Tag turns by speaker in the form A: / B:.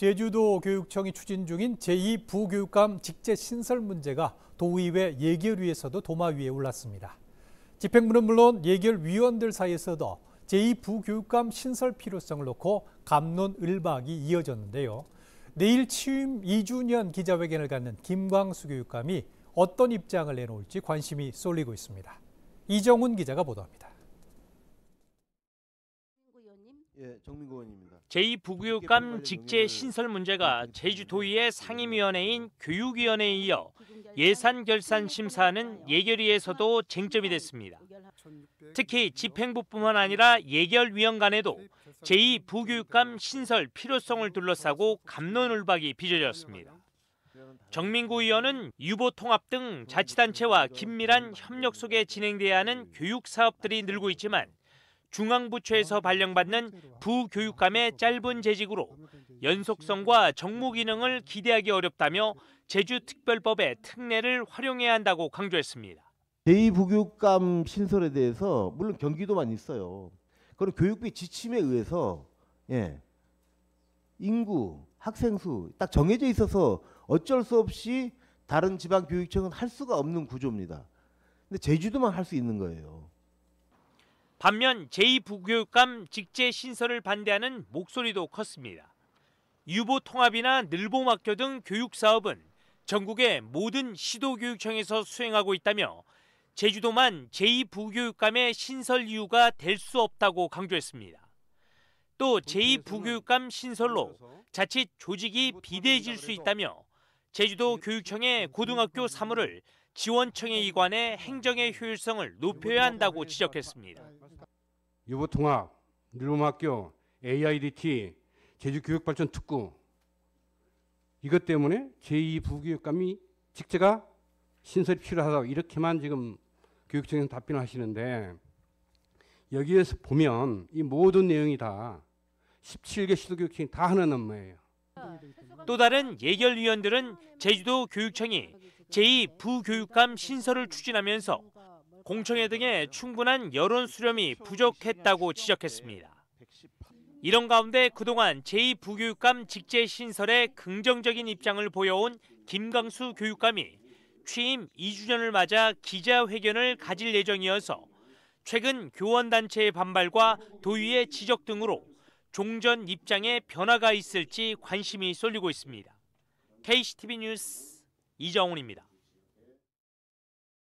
A: 제주도 교육청이 추진 중인 제2부교육감 직제 신설 문제가 도의회 예결위에서도 도마 위에 올랐습니다. 집행부는 물론 예결위원들 사이에서도 제2부교육감 신설 필요성을 놓고 감론을박이 이어졌는데요. 내일 취임 2주년 기자회견을 갖는 김광수 교육감이 어떤 입장을 내놓을지 관심이 쏠리고 있습니다. 이정훈 기자가 보도합니다.
B: 예, 정민구 의원입니다. 제2부교육감 직제 신설 문제가 제주도의회 상임위원회인 교육위원회에 이어 예산 결산 심사는 예결위에서도 쟁점이 됐습니다. 특히 집행부뿐만 아니라 예결위원 간에도 제2부교육감 신설 필요성을 둘러싸고 감론을박이 빚어졌습니다. 정민구 의원은 유보통합 등 자치단체와 긴밀한 협력 속에 진행돼야 하는 교육 사업들이 늘고 있지만 중앙부처에서 발령받는 부교육감의 짧은 재직으로 연속성과 정무 기능을 기대하기 어렵다며 제주특별법의 특례를 활용해야 한다고 강조했습니다.
C: 제2부교육감 신설에 대해서 물론 경기도만 있어요. 그런 교육비 지침에 의해서 예, 인구, 학생 수 딱 정해져 있어서 어쩔 수 없이 다른 지방 교육청은 할 수가 없는 구조입니다. 근데 제주도만 할 수 있는 거예요.
B: 반면 제2부교육감 직제 신설을 반대하는 목소리도 컸습니다. 유보 통합이나 늘봄학교 등 교육 사업은 전국의 모든 시도교육청에서 수행하고 있다며 제주도만 제2부교육감의 신설 이유가 될 수 없다고 강조했습니다. 또 제2부교육감 신설로 자칫 조직이 비대해질 수 있다며 제주도 교육청의 고등학교 사무를 지원청에 이관해 행정의 효율성을 높여야 한다고 지적했습니다.
D: 유보통합, 일본학교, AIDT, 제주교육발전특구 이것 때문에 제2부교육감이 직제가 신설이 필요하다고 이렇게만 지금 교육청에서 답변을 하시는데 여기에서 보면 이 모든 내용이 다 17개 시도교육청이 다 하는 업무예요.
B: 또 다른 예결위원들은 제주도 교육청이 제2부교육감 신설을 추진하면서 공청회 등의 충분한 여론 수렴이 부족했다고 지적했습니다. 이런 가운데 그동안 제2부교육감 직제 신설에 긍정적인 입장을 보여온 김강수 교육감이 취임 2주년을 맞아 기자회견을 가질 예정이어서 최근 교원단체의 반발과 도의의 지적 등으로 종전 입장에 변화가 있을지 관심이 쏠리고 있습니다. KCTV 뉴스 이정훈입니다.